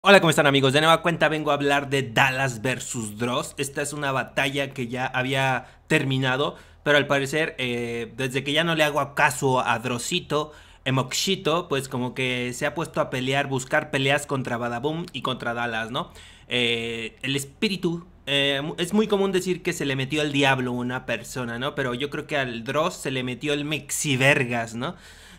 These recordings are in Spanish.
Hola, ¿cómo están amigos? De nueva cuenta vengo a hablar de Dallas versus Dross. Esta es una batalla que ya había terminado, pero al parecer, eh, desde que ya no le hago caso a Drossito, Emoxito, pues como que se ha puesto a pelear, buscar peleas contra Badaboom y contra Dallas, ¿no? Eh, el espíritu. Eh, es muy común decir que se le metió el diablo a una persona, ¿no? Pero yo creo que al Dross se le metió el Mexivergas, ¿no?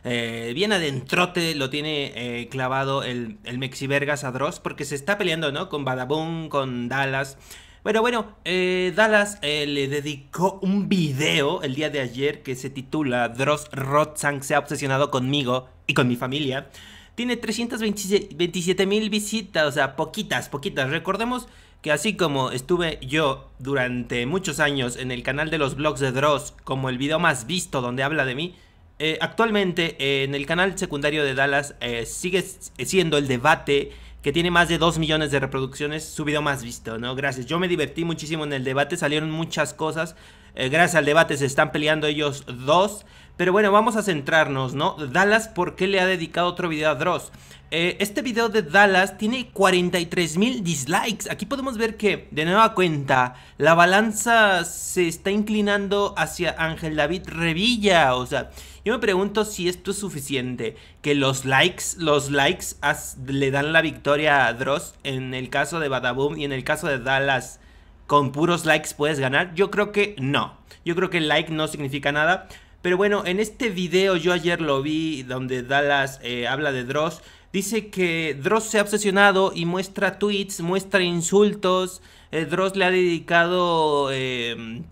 Eh, bien adentrote lo tiene eh, clavado el, el Mexivergas a Dross, porque se está peleando, ¿no? Con Badaboom, con Dallas. Bueno, bueno, eh, Dallas le dedicó un video el día de ayer que se titula Dross Rotzang se ha obsesionado conmigo y con mi familia. Tiene 327 mil visitas, o sea, poquitas, poquitas. Recordemos que así como estuve yo durante muchos años en el canal de los blogs de Dross como el video más visto donde habla de mí, eh, actualmente eh, en el canal secundario de Dallas eh, sigue siendo el debate que tiene más de 2 millones de reproducciones, su video más visto, ¿no? Gracias. Yo me divertí muchísimo en el debate, salieron muchas cosas. gracias al debate se están peleando ellos dos. Pero bueno, vamos a centrarnos, ¿no? Dallas, ¿por qué le ha dedicado otro video a Dross? Eh, este video de Dallas tiene 43 mil dislikes. Aquí podemos ver que, de nueva cuenta, la balanza se está inclinando hacia Ángel David Revilla. O sea, yo me pregunto si esto es suficiente. Que los likes, los likes le dan la victoria a Dross en el caso de Badaboom y en el caso de Dallas. Con puros likes puedes ganar. Yo creo que no. Yo creo que el like no significa nada. Pero bueno, en este video yo ayer lo vi donde Dallas eh, habla de Dross. Dice que Dross se ha obsesionado y muestra tweets, muestra insultos. Eh, Dross le ha dedicado em,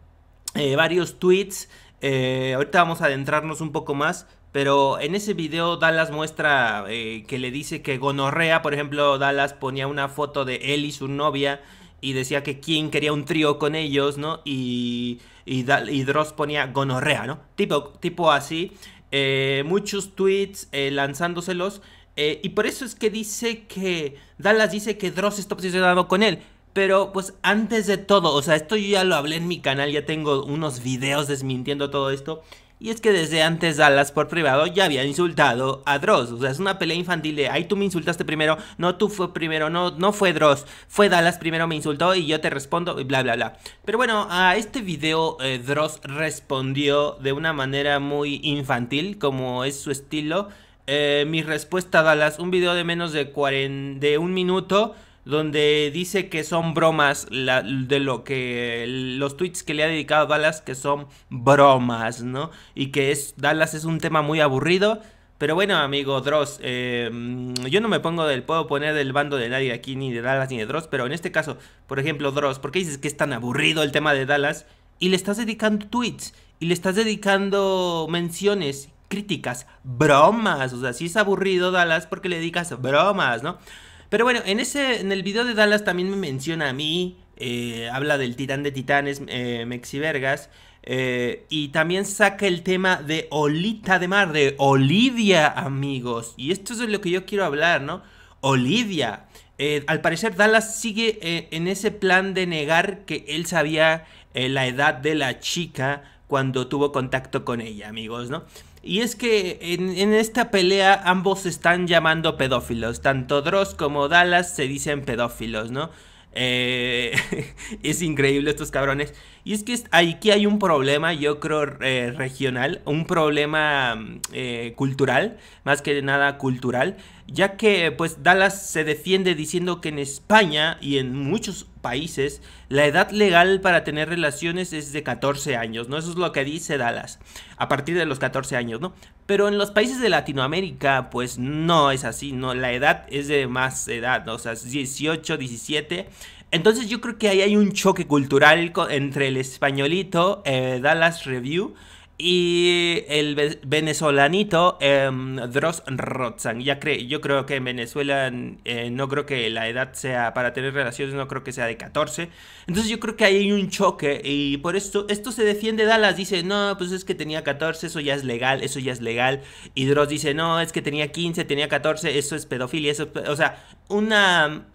eh, varios tweets. ahorita vamos a adentrarnos un poco más. Pero en ese video Dallas muestra que le dice que gonorrea. Por ejemplo, Dallas ponía una foto de él y su novia y decía que quien quería un trío con ellos, ¿no? Y, y, Dross ponía gonorrea, ¿no? Tipo, tipo así. Eh, muchos tweets eh, lanzándoselos. Eh, y por eso es que dice que. Dallas dice que Dross está posicionado con él. Pero pues antes de todo, o sea, esto yo ya lo hablé en mi canal, ya tengo unos videos desmintiendo todo esto. Y es que desde antes Dallas por privado ya había insultado a Dross. O sea, es una pelea infantil de ahí tú me insultaste primero, no tú fue primero, no, no fue Dross, fue Dallas primero me insultó y yo te respondo y bla bla bla. Pero bueno, a este video eh, Dross respondió de una manera muy infantil, como es su estilo. Eh, mi respuesta a Dallas, un video de menos de, 40, de un minuto donde dice que son bromas de lo que los tweets que le ha dedicado Dallas que son bromas, ¿no? Y que es Dallas es un tema muy aburrido. Pero bueno, amigo Dross, em, yo no me pongo del, puedo poner del bando de nadie aquí, ni de Dallas ni de Dross, pero en este caso, por ejemplo, Dross, ¿por qué dices que es tan aburrido el tema de Dallas? Y le estás dedicando tweets, y le estás dedicando menciones, críticas, bromas, o sea, si es aburrido Dallas, porque le dedicas bromas, ¿no? Pero bueno, en, ese, en el video de Dallas también me menciona a mí, eh, habla del titán de titanes, eh, Vergas eh, y también saca el tema de Olita de Mar, de Olivia, amigos. Y esto es de lo que yo quiero hablar, ¿no? Olivia. Eh, al parecer Dallas sigue en ese plan de negar que él sabía la edad de la chica cuando tuvo contacto con ella, amigos, ¿no? Y es que en, esta pelea ambos están llamando pedófilos. Tanto Dross como Dallas se dicen pedófilos, ¿no? Eh, es increíble estos cabrones. Y es que aquí hay un problema, yo creo, eh, regional, un problema mm, eh, cultural, más que nada cultural, ya que pues Dallas se defiende diciendo que en España y en muchos países la edad legal para tener relaciones es de 14 años, ¿no? Eso es lo que dice Dallas, a partir de los 14 años, ¿no? Pero en los países de Latinoamérica, pues no es así, ¿no? La edad es de más edad, ¿no? o sea, 18, 17 entonces yo creo que ahí hay un choque cultural entre el españolito, eh, Dallas Review, y el venezolanito em, Dross Rotzan. Ya yo creo que en Venezuela eh, no creo que la edad sea para tener relaciones, no creo que sea de 14. Entonces yo creo que ahí hay un choque y por esto esto se defiende Dallas. Dice, no, pues es que tenía 14, eso ya es legal, eso ya es legal. Y Dross dice, no, es que tenía 15, tenía 14, eso es pedofilia, eso... Es o sea, una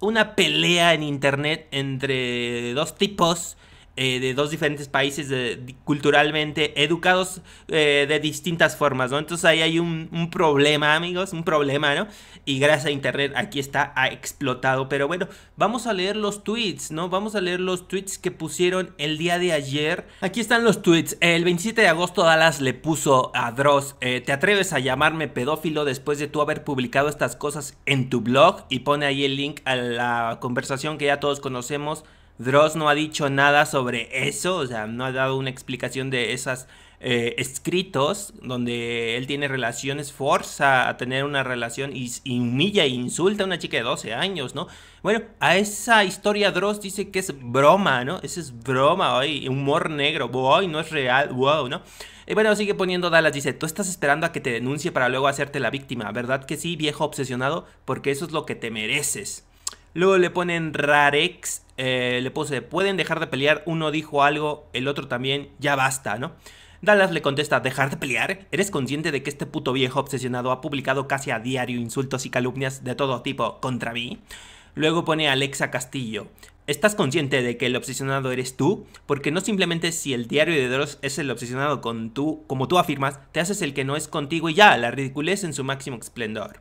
una pelea en internet entre dos tipos eh, de dos diferentes países culturalmente educados eh, de distintas formas, ¿no? Entonces ahí hay un, problema, amigos, un problema, ¿no? Y gracias a Internet aquí está ha explotado. Pero bueno, vamos a leer los tweets, ¿no? Vamos a leer los tweets que pusieron el día de ayer. Aquí están los tweets. El 27 de agosto Dallas le puso a Dross, eh, ¿te atreves a llamarme pedófilo después de tú haber publicado estas cosas en tu blog? Y pone ahí el link a la conversación que ya todos conocemos Dross no ha dicho nada sobre eso, o sea, no ha dado una explicación de esas eh, escritos donde él tiene relaciones, forza a tener una relación y, humilla e insulta a una chica de 12 años, ¿no? Bueno, a esa historia Dross dice que es broma, ¿no? Esa es broma, hoy humor negro, boy, no es real, wow, ¿no? Y bueno, sigue poniendo Dallas, dice, tú estás esperando a que te denuncie para luego hacerte la víctima, ¿verdad que sí, viejo obsesionado? Porque eso es lo que te mereces. Luego le ponen Rarex. Eh, le puse, pueden dejar de pelear. Uno dijo algo, el otro también. Ya basta, ¿no? Dallas le contesta, ¿dejar de pelear? ¿Eres consciente de que este puto viejo obsesionado ha publicado casi a diario insultos y calumnias de todo tipo contra mí? Luego pone Alexa Castillo. ¿Estás consciente de que el obsesionado eres tú? Porque no simplemente si el diario de Dross es el obsesionado con tú, como tú afirmas, te haces el que no es contigo y ya, la ridiculez en su máximo esplendor.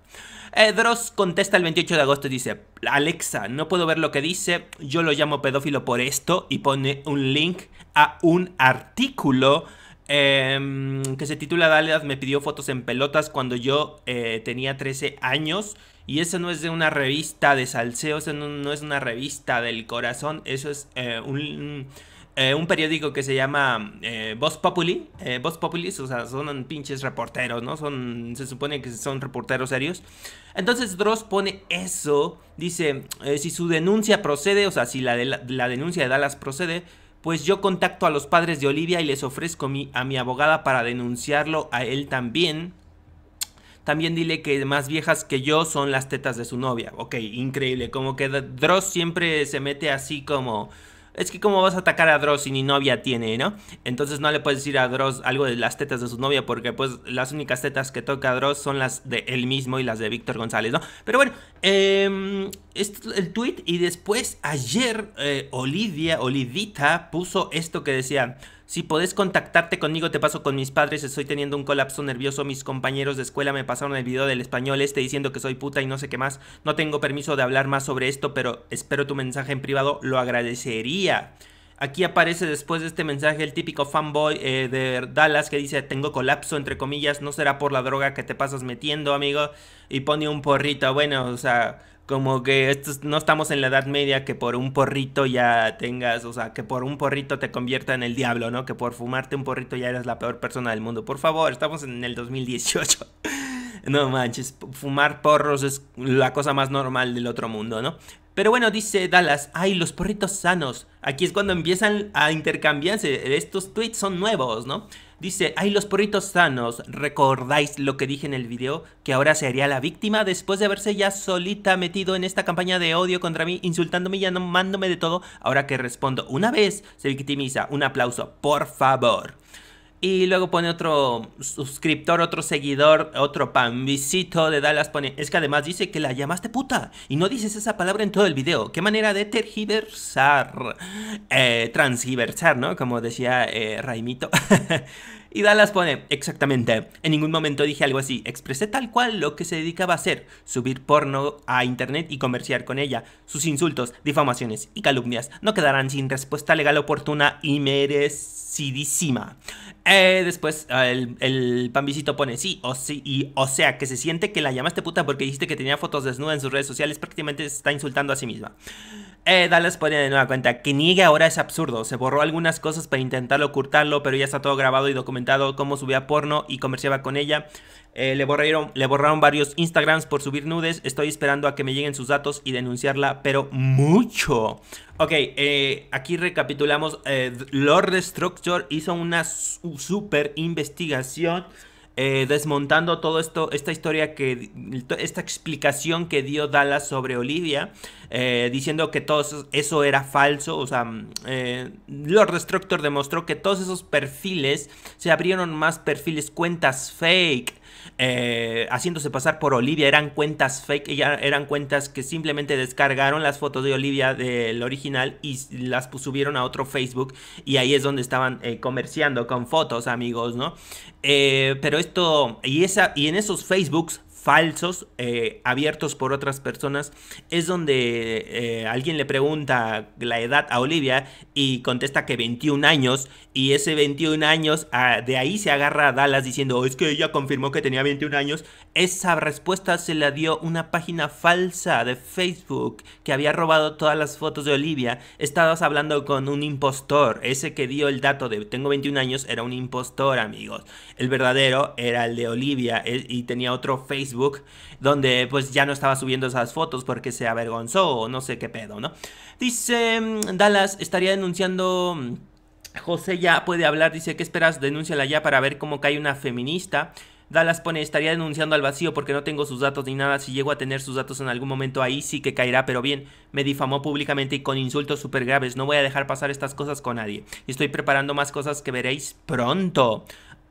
Dross contesta el 28 de agosto y dice, Alexa, no puedo ver lo que dice, yo lo llamo pedófilo por esto y pone un link a un artículo em, que se titula Dalead me pidió fotos en pelotas cuando yo eh, tenía 13 años. Y eso no es de una revista de salseo, eso no, es una revista del corazón, eso es eh, un, eh, un periódico que se llama eh, Populi. Eh, Voz o sea, son pinches reporteros, ¿no? Son, se supone que son reporteros serios. Entonces Dross pone eso, dice, eh, si su denuncia procede, o sea, si la, la, denuncia de Dallas procede, pues yo contacto a los padres de Olivia y les ofrezco mi, a mi abogada para denunciarlo a él también. También dile que más viejas que yo son las tetas de su novia. Ok, increíble. Como que Dross siempre se mete así como es que cómo vas a atacar a Dross si ni novia tiene, ¿no? Entonces no le puedes decir a Dross algo de las tetas de su novia porque pues las únicas tetas que toca Dross son las de él mismo y las de Víctor González, ¿no? Pero bueno, eh, el tweet y después ayer eh, Olivia, Olivita puso esto que decía... Si podés contactarte conmigo, te paso con mis padres. Estoy teniendo un colapso nervioso. Mis compañeros de escuela me pasaron el video del español este diciendo que soy puta y no sé qué más. No tengo permiso de hablar más sobre esto, pero espero tu mensaje en privado. Lo agradecería. Aquí aparece después de este mensaje el típico fanboy eh, de Dallas que dice tengo colapso entre comillas, no será por la droga que te pasas metiendo amigo y pone un porrito, bueno, o sea, como que no estamos en la Edad Media que por un porrito ya tengas, o sea, que por un porrito te convierta en el diablo, ¿no? Que por fumarte un porrito ya eres la peor persona del mundo. Por favor, estamos en el 2018. no manches, fumar porros es la cosa más normal del otro mundo, ¿no? Pero bueno, dice Dallas, ay, los porritos sanos. Aquí es cuando empiezan a intercambiarse. Estos tweets son nuevos, ¿no? Dice, ay, los porritos sanos, ¿recordáis lo que dije en el video? Que ahora sería la víctima después de haberse ya solita metido en esta campaña de odio contra mí, insultándome y llamándome de todo. Ahora que respondo una vez, se victimiza. Un aplauso, por favor. Y luego pone otro suscriptor, otro seguidor, otro visito de Dallas. Pone, es que además dice que la llamaste puta. Y no dices esa palabra en todo el video. Qué manera de tergiversar. Eh, transgiversar, ¿no? Como decía eh, Raimito. y Dallas pone, exactamente. En ningún momento dije algo así. Expresé tal cual lo que se dedicaba a hacer. Subir porno a internet y comerciar con ella. Sus insultos, difamaciones y calumnias no quedarán sin respuesta legal oportuna y merecidísima. Eh, después ah, el, el pambisito pone sí, o sí, y o sea que se siente que la llamaste puta porque dijiste que tenía fotos desnuda en sus redes sociales, prácticamente se está insultando a sí misma. Eh, Dallas pone de nueva cuenta que niegue ahora es absurdo. Se borró algunas cosas para intentar ocultarlo, pero ya está todo grabado y documentado cómo subía porno y comerciaba con ella. Eh, le, borraron, le borraron varios Instagrams por subir nudes. Estoy esperando a que me lleguen sus datos y denunciarla, pero mucho. Ok, eh, aquí recapitulamos. Eh, Lord Structure hizo una super investigación. desmontando todo esto, esta historia que, esta explicación que dio Dallas sobre Olivia, diciendo que todo eso, era falso, o sea, Lord Destructor demostró que todos esos perfiles se abrieron más perfiles, cuentas fake, eh, haciéndose pasar por Olivia. Eran cuentas fake, eran cuentas que simplemente descargaron las fotos de Olivia del original y las subieron a otro Facebook. Y ahí es donde estaban eh, comerciando con fotos, amigos, ¿no? Eh, pero esto, y, esa, y en esos Facebooks falsos eh, abiertos por otras personas, es donde eh, alguien le pregunta la edad a Olivia y contesta que 21 años y ese 21 años ah, de ahí se agarra a Dallas diciendo es que ella confirmó que tenía 21 años. Esa respuesta se la dio una página falsa de Facebook que había robado todas las fotos de Olivia. Estabas hablando con un impostor, ese que dio el dato de tengo 21 años era un impostor amigos. El verdadero era el de Olivia eh, y tenía otro Facebook donde pues ya no estaba subiendo esas fotos porque se avergonzó o no sé qué pedo, ¿no? Dice mm, Dallas, estaría denunciando... Mm, José ya puede hablar, dice, ¿qué esperas? Denúnciala ya para ver cómo cae una feminista. Dallas pone, estaría denunciando al vacío porque no tengo sus datos ni nada. Si llego a tener sus datos en algún momento ahí sí que caerá, pero bien, me difamó públicamente y con insultos súper graves. No voy a dejar pasar estas cosas con nadie. estoy preparando más cosas que veréis pronto.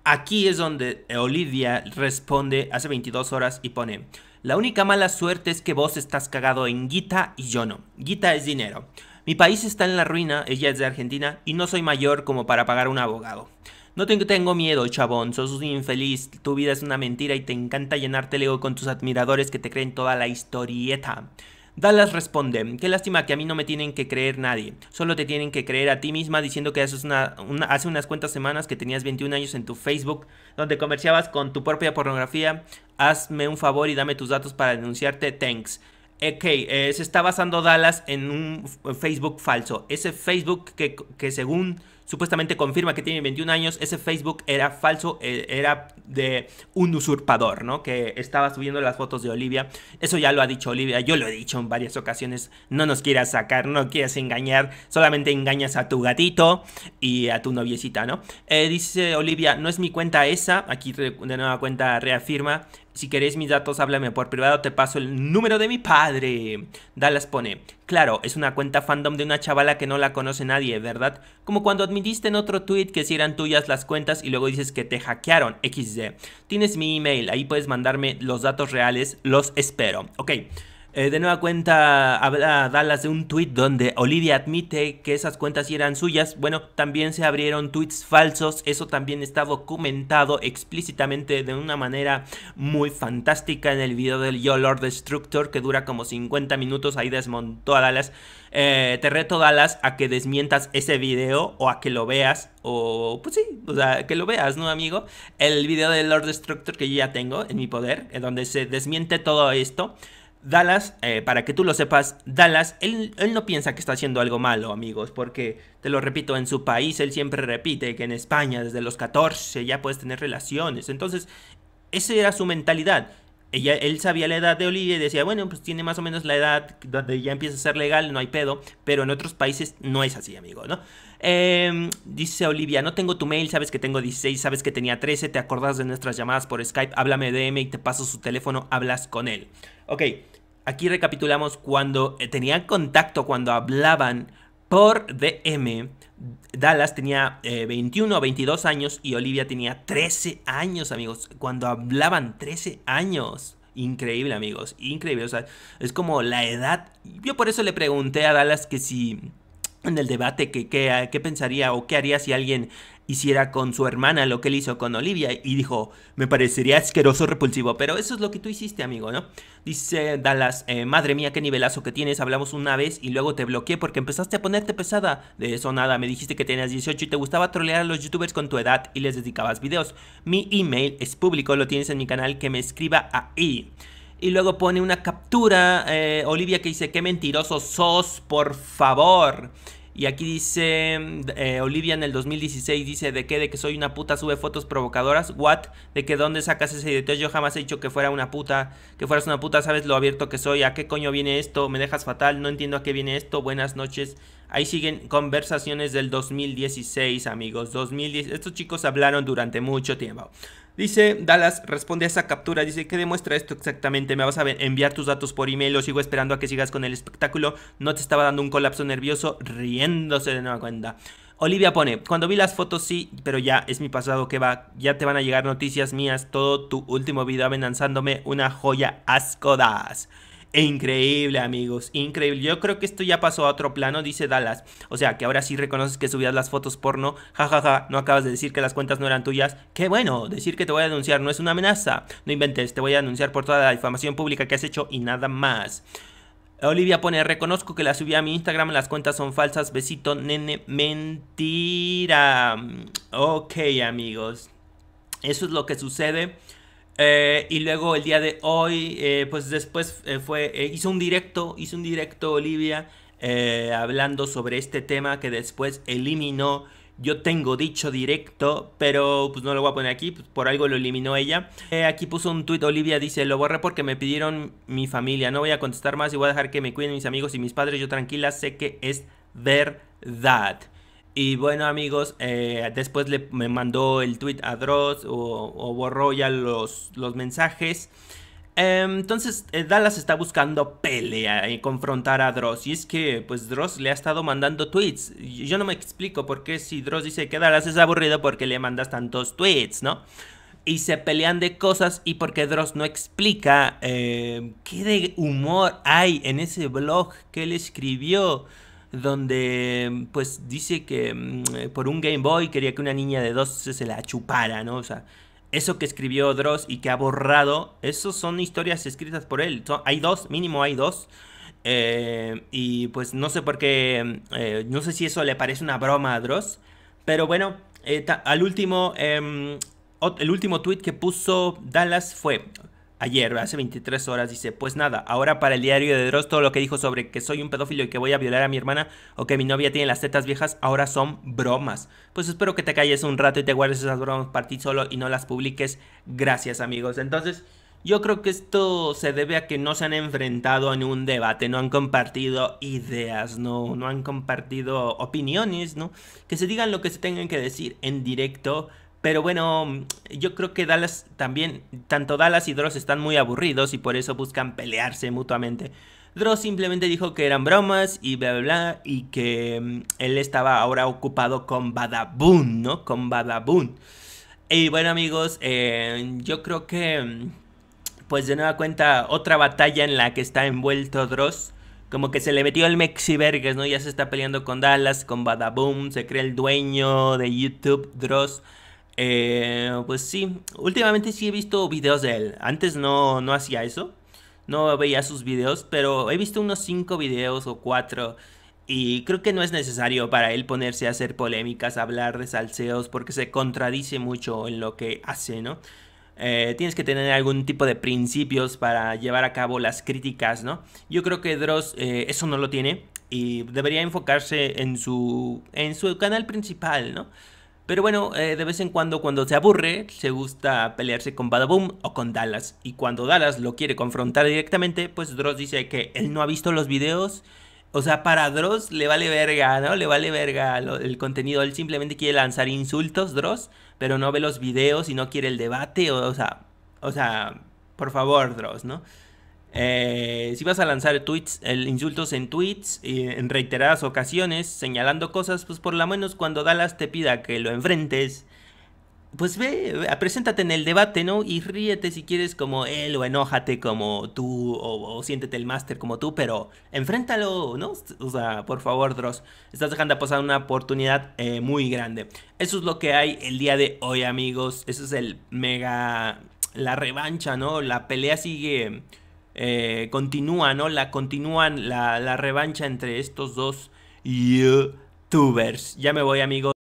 Aquí es donde Olivia responde hace 22 horas y pone, la única mala suerte es que vos estás cagado en guita y yo no. Guita es dinero. Mi país está en la ruina, ella es de Argentina y no soy mayor como para pagar un abogado. No tengo miedo, chabón, sos un infeliz, tu vida es una mentira y te encanta llenarte el ego con tus admiradores que te creen toda la historieta. Dallas responde, qué lástima que a mí no me tienen que creer nadie, solo te tienen que creer a ti misma diciendo que hace, una, hace unas cuantas semanas que tenías 21 años en tu Facebook, donde comerciabas con tu propia pornografía, hazme un favor y dame tus datos para denunciarte, thanks. Ok, eh, se está basando Dallas en un Facebook falso, ese Facebook que según supuestamente confirma que tiene 21 años, ese Facebook era falso, eh, era de un usurpador, ¿no? Que estaba subiendo las fotos de Olivia. Eso ya lo ha dicho Olivia, yo lo he dicho en varias ocasiones, no nos quieras sacar, no quieras engañar, solamente engañas a tu gatito y a tu noviecita, ¿no? Eh, dice Olivia, no es mi cuenta esa, aquí de nueva cuenta reafirma, si queréis mis datos, háblame por privado, te paso el número de mi padre. Dallas pone, claro, es una cuenta fandom de una chavala que no la conoce nadie, ¿verdad? Como cuando admitiste en otro tweet que si eran tuyas las cuentas y luego dices que te hackearon, XD. Tienes mi email, ahí puedes mandarme los datos reales, los espero. Ok. Eh, de nueva cuenta habla Dallas de un tweet donde Olivia admite que esas cuentas eran suyas. Bueno, también se abrieron tweets falsos. Eso también está documentado explícitamente de una manera muy fantástica en el video del Yo Lord Destructor que dura como 50 minutos. Ahí desmontó a Dallas. Eh, te reto Dallas a que desmientas ese video o a que lo veas o pues sí, o sea, que lo veas, ¿no, amigo? El video del Lord Destructor que yo ya tengo en mi poder, en donde se desmiente todo esto. Dallas, eh, para que tú lo sepas, Dallas, él, no piensa que está haciendo algo malo, amigos, porque, te lo repito, en su país él siempre repite que en España desde los 14 ya puedes tener relaciones. Entonces, esa era su mentalidad. él sabía la edad de Olivia y decía, bueno, pues tiene más o menos la edad donde ya empieza a ser legal, no hay pedo, pero en otros países no es así, amigo, ¿no? Em, dice Olivia, no tengo tu mail, sabes que tengo 16, sabes que tenía 13, te acordás de nuestras llamadas por Skype, háblame DM y te paso su teléfono, hablas con él. Ok aquí recapitulamos cuando eh, tenían contacto, cuando hablaban por DM. Dallas tenía 21 o 22 años y Olivia tenía 13 años, amigos. Cuando hablaban 13 años. Increíble, amigos. Increíble. O sea, es como la edad. Yo por eso le pregunté a Dallas que si en el debate que qué pensaría o qué haría si alguien hiciera con su hermana lo que él hizo con Olivia y dijo, me parecería asqueroso, repulsivo, pero eso es lo que tú hiciste, amigo, ¿no? Dice Dallas, eh, madre mía, qué nivelazo que tienes, hablamos una vez y luego te bloqueé porque empezaste a ponerte pesada. De eso nada, me dijiste que tenías 18 y te gustaba trolear a los youtubers con tu edad y les dedicabas videos. Mi email es público, lo tienes en mi canal, que me escriba ahí. Y luego pone una captura, eh, Olivia, que dice, qué mentiroso sos, por favor. Y aquí dice eh, Olivia en el 2016, dice, ¿de qué? De que soy una puta, sube fotos provocadoras. ¿What? ¿De que dónde sacas ese detalle? Yo jamás he dicho que fuera una puta, que fueras una puta, sabes lo abierto que soy, ¿a qué coño viene esto? Me dejas fatal, no entiendo a qué viene esto, buenas noches. Ahí siguen conversaciones del 2016, amigos. 2010. Estos chicos hablaron durante mucho tiempo. Dice Dallas, responde a esa captura, dice, ¿qué demuestra esto exactamente? ¿Me vas a enviar tus datos por email o sigo esperando a que sigas con el espectáculo? ¿No te estaba dando un colapso nervioso? Riéndose de nueva cuenta. Olivia pone, cuando vi las fotos sí, pero ya es mi pasado que va, ya te van a llegar noticias mías, todo tu último video amenazándome, una joya das increíble, amigos, increíble. Yo creo que esto ya pasó a otro plano, dice Dallas. O sea, que ahora sí reconoces que subías las fotos porno. Ja, ja, ja. no acabas de decir que las cuentas no eran tuyas. Qué bueno, decir que te voy a denunciar no es una amenaza. No inventes, te voy a denunciar por toda la difamación pública que has hecho y nada más. Olivia pone, reconozco que la subí a mi Instagram, las cuentas son falsas, besito, nene, mentira. Ok amigos, eso es lo que sucede eh, y luego el día de hoy, eh, pues después eh, fue, hizo un directo, hizo un directo Olivia hablando sobre este tema que después eliminó. Yo tengo dicho directo, pero pues no lo voy a poner aquí, pues, por algo lo eliminó ella. aquí puso un tuit, Olivia dice, lo borré porque me pidieron mi familia, no voy a contestar más y voy a dejar que me cuiden mis amigos y mis padres, yo tranquila, sé que es verdad. Y bueno amigos, eh, después le, me mandó el tweet a Dross o, borró ya los, los mensajes. Em, entonces eh, Dallas está buscando pelea y confrontar a Dross. Y es que pues Dross le ha estado mandando tweets. Yo no me explico por qué si Dross dice que Dallas es aburrido porque le mandas tantos tweets, ¿no? Y se pelean de cosas y porque Dross no explica eh, qué de humor hay en ese blog que él escribió donde pues dice que mm, eh, por un Game Boy quería que una niña de dos se la chupara, ¿no? O sea, eso que escribió Dross y que ha borrado, eso son historias escritas por él. hay dos, mínimo hay dos. Eh, y pues no sé por qué, mm, eh, no sé si eso le parece una broma a Dross, pero bueno, al último, em, el último tweet que puso Dallas fue ayer, hace 23 horas, dice, pues nada, ahora para el diario de Dross todo lo que dijo sobre que soy un pedófilo y que voy a violar a mi hermana o que mi novia tiene las tetas viejas, ahora son bromas. Pues espero que te calles un rato y te guardes esas bromas para ti solo y no las publiques. Gracias amigos. Entonces... Yo creo que esto se debe a que no se han enfrentado en un debate, no han compartido ideas, no, no han compartido opiniones, ¿no? Que se digan lo que se tengan que decir en directo pero bueno, yo creo que Dallas también, tanto Dallas y Dross están muy aburridos y por eso buscan pelearse mutuamente. Dross simplemente dijo que eran bromas y bla bla bla y que mm, él estaba ahora ocupado con Badaboom, ¿no? Con Badaboon. Y bueno amigos, eh, yo creo que mm, pues de nueva cuenta otra batalla en la que está envuelto Dross. Como que se le metió el Mexivergues, ¿no? Ya se está peleando con Dallas, con Badaboom, se cree el dueño de YouTube, Dross. Eh, pues sí, últimamente sí he visto videos de él. Antes no, no hacía eso. No veía sus videos, pero he visto unos 5 videos o 4. Y creo que no es necesario para él ponerse a hacer polémicas, hablar de salseos, porque se contradice mucho en lo que hace, ¿no? Eh, tienes que tener algún tipo de principios para llevar a cabo las críticas, ¿no? Yo creo que Dross eh, eso no lo tiene y debería enfocarse en su, en su canal principal, ¿no? Pero bueno, eh, de vez en cuando, cuando se aburre, se gusta pelearse con Badaboom o con Dallas. Y cuando Dallas lo quiere confrontar directamente, pues Dross dice que él no ha visto los videos. O sea, para Dross le vale verga, ¿no? Le vale verga el contenido. Él simplemente quiere lanzar insultos, Dross, pero no ve los videos y no quiere el debate. O, o sea, o sea, por favor, Dross, ¿no? Eh, si vas a lanzar tweets, insultos en tweets y en reiteradas ocasiones, señalando cosas, pues por lo menos cuando Dallas te pida que lo enfrentes, pues ve, preséntate en el debate, ¿no? Y ríete si quieres como él o enójate como tú o, siéntete el máster como tú, pero enfréntalo, ¿no? O sea, por favor, Dross, estás dejando pasar una oportunidad eh, muy grande. Eso es lo que hay el día de hoy, amigos. Eso es el mega... La revancha, ¿no? La pelea sigue eh, continúan, ¿no? La continúan la, la revancha entre estos dos youtubers. Ya me voy, amigos.